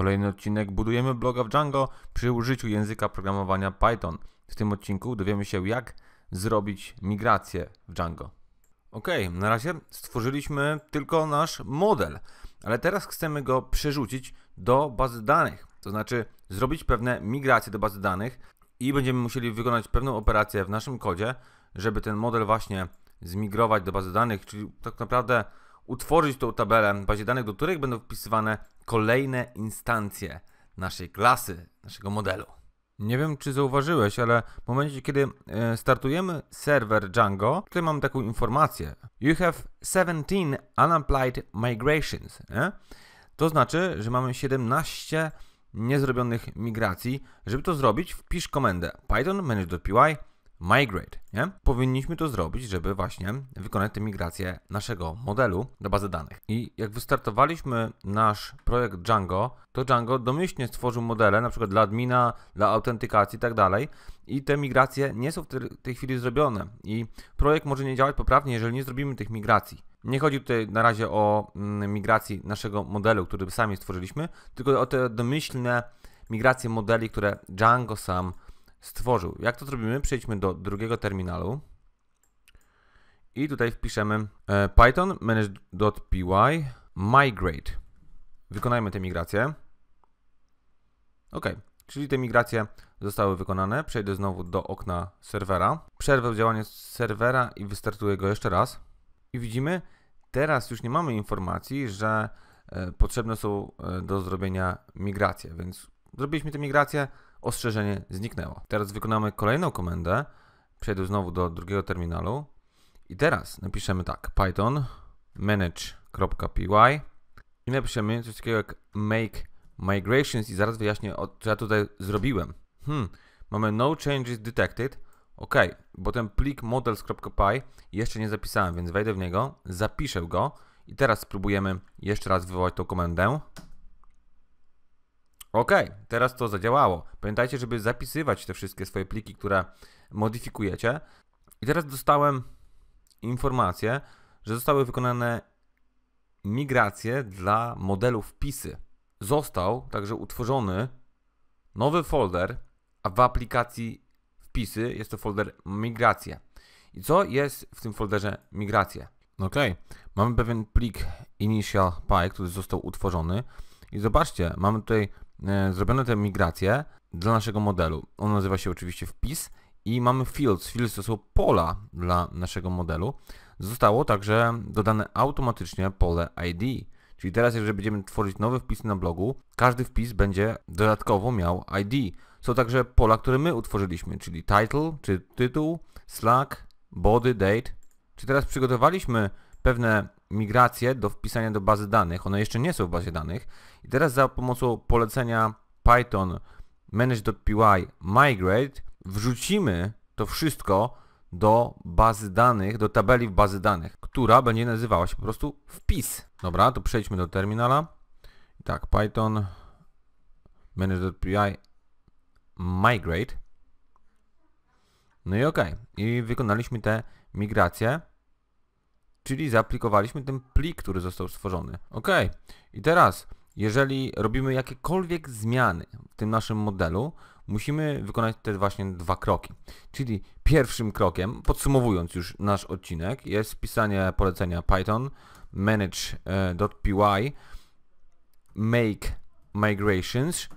Kolejny odcinek Budujemy bloga w Django przy użyciu języka programowania Python. W tym odcinku dowiemy się jak zrobić migrację w Django. Ok, na razie stworzyliśmy tylko nasz model, ale teraz chcemy go przerzucić do bazy danych, to znaczy zrobić pewne migracje do bazy danych i będziemy musieli wykonać pewną operację w naszym kodzie, żeby ten model właśnie zmigrować do bazy danych, czyli tak naprawdę utworzyć tą tabelę, w bazie danych, do których będą wpisywane kolejne instancje naszej klasy, naszego modelu. Nie wiem, czy zauważyłeś, ale w momencie, kiedy e, startujemy serwer Django, tutaj mamy taką informację. You have 17 unapplied migrations. Nie? To znaczy, że mamy 17 niezrobionych migracji. Żeby to zrobić, wpisz komendę python manage.py migrate nie? Powinniśmy to zrobić, żeby właśnie wykonać tę migrację naszego modelu do bazy danych. I jak wystartowaliśmy nasz projekt Django, to Django domyślnie stworzył modele, na przykład dla admina, dla autentykacji i tak dalej. I te migracje nie są w tej, chwili zrobione. I projekt może nie działać poprawnie, jeżeli nie zrobimy tych migracji. Nie chodzi tutaj na razie o mm, migracji naszego modelu, który sami stworzyliśmy, tylko o te domyślne migracje modeli, które Django sam stworzył. Jak to zrobimy? Przejdźmy do drugiego terminalu i tutaj wpiszemy e, python manage.py migrate. Wykonajmy tę migrację. OK, czyli te migracje zostały wykonane. Przejdę znowu do okna serwera. Przerwę działanie serwera i wystartuję go jeszcze raz. I widzimy, teraz już nie mamy informacji, że e, potrzebne są e, do zrobienia migracje, więc zrobiliśmy tę migrację ostrzeżenie zniknęło. Teraz wykonamy kolejną komendę. Przejdę znowu do drugiego terminalu. I teraz napiszemy tak, python manage.py i napiszemy coś takiego jak make migrations i zaraz wyjaśnię, co ja tutaj zrobiłem. Hmm, mamy no changes detected. OK, bo ten plik models.py jeszcze nie zapisałem, więc wejdę w niego, zapiszę go i teraz spróbujemy jeszcze raz wywołać tą komendę. Ok, teraz to zadziałało. Pamiętajcie, żeby zapisywać te wszystkie swoje pliki, które modyfikujecie. I teraz dostałem informację, że zostały wykonane migracje dla modelu PISY. Został także utworzony nowy folder, a w aplikacji wpisy jest to folder migracje. I co jest w tym folderze migracje? No ok, mamy pewien plik initial.py, który został utworzony. I zobaczcie, mamy tutaj E, zrobiono tę migrację dla naszego modelu. On nazywa się oczywiście wpis i mamy fields. Fields to są pola dla naszego modelu. Zostało także dodane automatycznie pole ID. Czyli teraz, jeżeli będziemy tworzyć nowe wpisy na blogu, każdy wpis będzie dodatkowo miał ID. Są także pola, które my utworzyliśmy, czyli title, czy tytuł, slack, body, date. Czy teraz przygotowaliśmy pewne migrację do wpisania do bazy danych. One jeszcze nie są w bazie danych. I teraz za pomocą polecenia Python manage.py migrate wrzucimy to wszystko do bazy danych, do tabeli w bazy danych, która będzie nazywała się po prostu wpis. Dobra, to przejdźmy do terminala. tak, python manage.py migrate. No i ok. I wykonaliśmy tę migrację czyli zaaplikowaliśmy ten plik, który został stworzony. Ok, i teraz, jeżeli robimy jakiekolwiek zmiany w tym naszym modelu, musimy wykonać te właśnie dwa kroki. Czyli pierwszym krokiem, podsumowując już nasz odcinek, jest pisanie polecenia Python manage.py make migrations.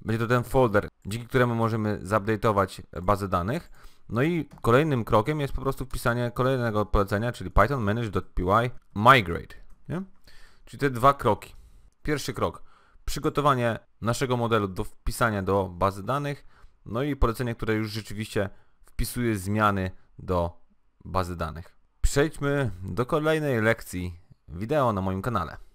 Będzie to ten folder, dzięki któremu możemy zupdate'ować bazę danych. No i kolejnym krokiem jest po prostu wpisanie kolejnego polecenia, czyli python manage.py migrate. Nie? Czyli te dwa kroki. Pierwszy krok, przygotowanie naszego modelu do wpisania do bazy danych, no i polecenie, które już rzeczywiście wpisuje zmiany do bazy danych. Przejdźmy do kolejnej lekcji wideo na moim kanale.